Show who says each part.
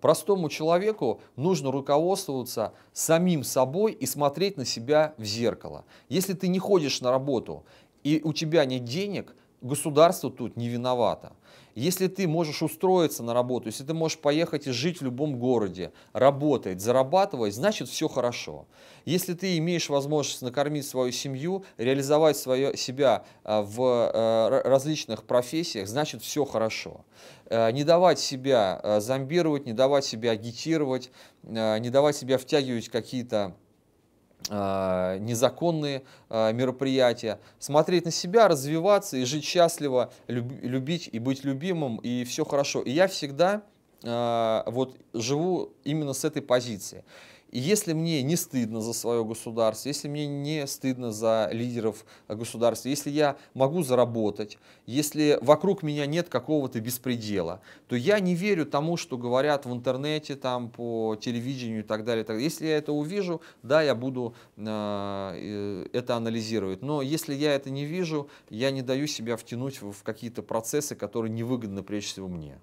Speaker 1: Простому человеку нужно руководствоваться самим собой и смотреть на себя в зеркало. Если ты не ходишь на работу и у тебя нет денег, государство тут не виновато. Если ты можешь устроиться на работу, если ты можешь поехать и жить в любом городе, работать, зарабатывать, значит все хорошо. Если ты имеешь возможность накормить свою семью, реализовать свое, себя э, в э, различных профессиях, значит все хорошо. Э, не давать себя зомбировать, не давать себя агитировать, не давать себя втягивать в какие-то а, незаконные а, мероприятия, смотреть на себя, развиваться и жить счастливо, любить и быть любимым, и все хорошо. И я всегда а, вот живу именно с этой позиции. И если мне не стыдно за свое государство, если мне не стыдно за лидеров государства, если я могу заработать, если вокруг меня нет какого-то беспредела, то я не верю тому, что говорят в интернете, там, по телевидению и так далее. Так Если я это увижу, да, я буду э, это анализировать. Но если я это не вижу, я не даю себя втянуть в какие-то процессы, которые невыгодны прежде всего мне.